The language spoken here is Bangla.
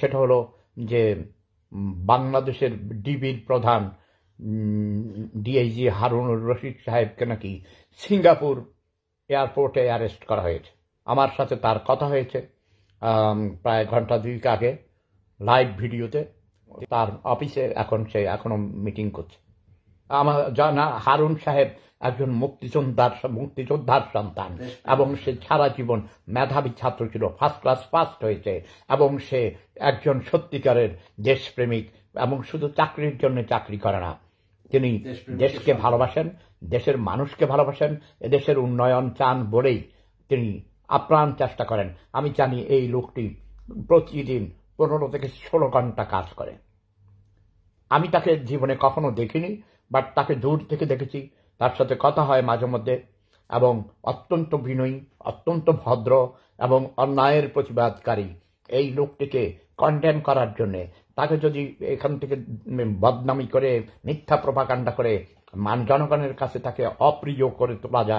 সেটা হলো যে বাংলাদেশের ডিবির প্রধান ডিআইজি হারুনুর রশিদ সাহেবকে নাকি সিঙ্গাপুর এয়ারপোর্টে অ্যারেস্ট করা হয়েছে আমার সাথে তার কথা হয়েছে প্রায় ঘন্টা দুই আগে লাইভ ভিডিওতে তার অফিসে এখন সে এখনও মিটিং করছে আমার জানা হারুন সাহেব একজন মুক্তিযোদ্ধার মুক্তিযোদ্ধার সন্তান এবং সে সারা জীবন মেধাবী ছাত্র ছিল ফার্স্ট ক্লাস ফার্স্ট হয়েছে এবং সে একজন সত্যিকারের দেশপ্রেমিক এবং শুধু চাকরির জন্য চাকরি করে না তিনি দেশকে ভালোবাসেন দেশের মানুষকে ভালোবাসেন দেশের উন্নয়ন চান বলেই তিনি আপ্রাণ চেষ্টা করেন আমি জানি এই লোকটি প্রতিদিন পনেরো থেকে ষোলো ঘন্টা কাজ করে আমি তাকে জীবনে কখনো দেখিনি বাট তাকে দূর থেকে দেখেছি তার সাথে কথা হয় মাঝে মধ্যে এবং অত্যন্ত বিনয়ী অত্যন্ত ভদ্র এবং অন্যায়ের প্রতিবাদকারী এই লোকটিকে কন্টেম করার জন্যে তাকে যদি এখান থেকে বদনামি করে মিথ্যা প্রভাকাণ্ডা করে মান জনগণের কাছে তাকে অপ্রিয় করে তোলা যায়